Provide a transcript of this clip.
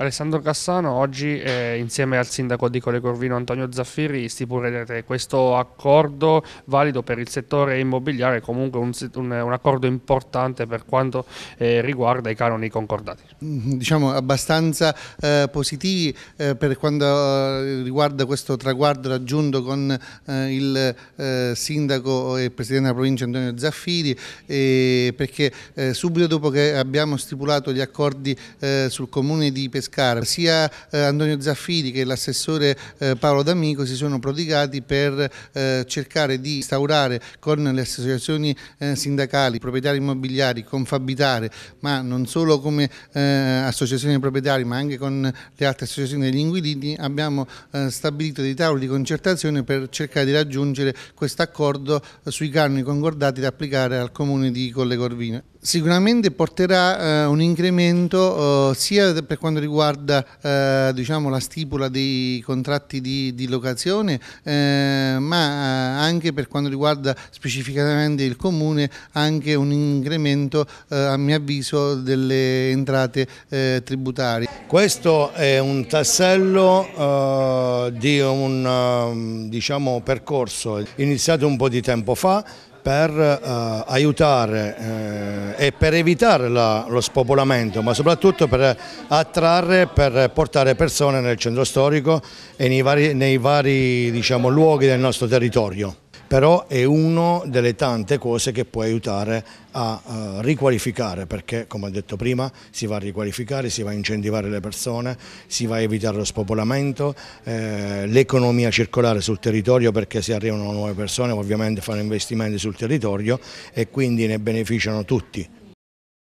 Alessandro Cassano oggi eh, insieme al sindaco di Cole Corvino Antonio Zaffiri stipulerete questo accordo valido per il settore immobiliare, comunque un, un, un accordo importante per quanto eh, riguarda i canoni concordati. Mm-hmm, diciamo abbastanza eh, positivi eh, per quanto eh, riguarda questo traguardo raggiunto con eh, il sindaco e presidente della provincia Antonio Zaffiri perché subito dopo che abbiamo stipulato gli accordi sul comune di Pescara Pescara. Sia eh, Antonio Zaffiri che l'assessore eh, Paolo D'Amico si sono prodigati per eh, cercare di instaurare con le associazioni sindacali, proprietari immobiliari, confabitare, ma non solo come associazione di proprietari, ma anche con le altre associazioni degli inquilini, abbiamo stabilito dei tavoli di concertazione per cercare di raggiungere questo accordo sui canoni concordati da applicare al comune di Colle Corvino. Sicuramente porterà eh, un incremento eh, sia per quanto riguarda eh, diciamo, la stipula dei contratti di, di locazione eh, ma eh, anche per quanto riguarda specificamente il comune anche un incremento eh, a mio avviso delle entrate tributarie. Questo è un tassello di un ehm, diciamo, percorso iniziato un po' di tempo fa per eh, aiutare eh, e per evitare la, lo spopolamento, ma soprattutto per attrarre, per portare persone nel centro storico e nei vari, nei vari diciamo, luoghi del nostro territorio però è una delle tante cose che può aiutare a uh, riqualificare perché come ho detto prima si va a riqualificare, si va a incentivare le persone, si va a evitare lo spopolamento, eh, l'economia circolare sul territorio perché se arrivano nuove persone ovviamente fanno investimenti sul territorio e quindi ne beneficiano tutti.